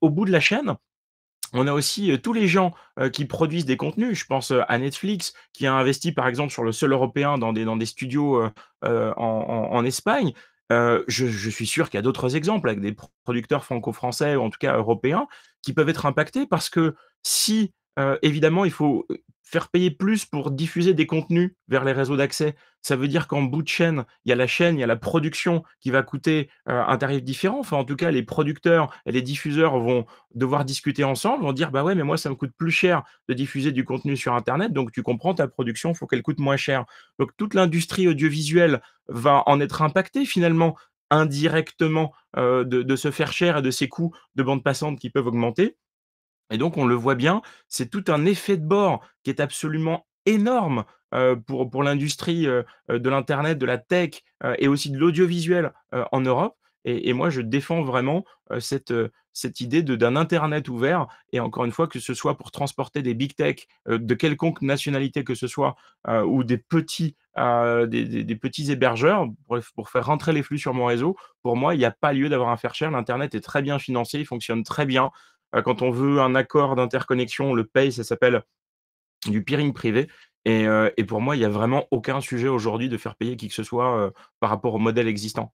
au bout de la chaîne, on a aussi tous les gens qui produisent des contenus. Je pense à Netflix, qui a investi par exemple sur le sol européen dans des, dans des studios en, Espagne. Je, je, suis sûr qu'il y a d'autres exemples avec des producteurs franco-français ou en tout cas européens qui peuvent être impactés parce que si, évidemment, il faut faire payer plus pour diffuser des contenus vers les réseaux d'accès. Ça veut dire qu'en bout de chaîne, il y a la chaîne, il y a la production qui va coûter euh, un tarif différent. Enfin, en tout cas, les producteurs et les diffuseurs vont devoir discuter ensemble, vont dire, bah ouais, mais moi, ça me coûte plus cher de diffuser du contenu sur Internet. Donc, tu comprends, ta production, il faut qu'elle coûte moins cher. Donc, toute l'industrie audiovisuelle va en être impactée finalement indirectement euh, de, se faire cher et de ces coûts de bande passante qui peuvent augmenter. Et donc, on le voit bien, c'est tout un effet de bord qui est absolument énorme pour, pour l'industrie de l'Internet, de la tech et aussi de l'audiovisuel en Europe. Et, moi, je défends vraiment cette, cette idée d'un Internet ouvert. Et encore une fois, que ce soit pour transporter des big tech de quelconque nationalité que ce soit ou des petits, petits hébergeurs pour, faire rentrer les flux sur mon réseau, pour moi, il n'y a pas lieu d'avoir un faire cher L'Internet est très bien financé, il fonctionne très bien. Euh, quand on veut un accord d'interconnexion, on le paye, ça s'appelle du peering privé. Et, euh, et pour moi, il n'y a vraiment aucun sujet aujourd'hui de faire payer qui que ce soit euh, par rapport au modèle existant.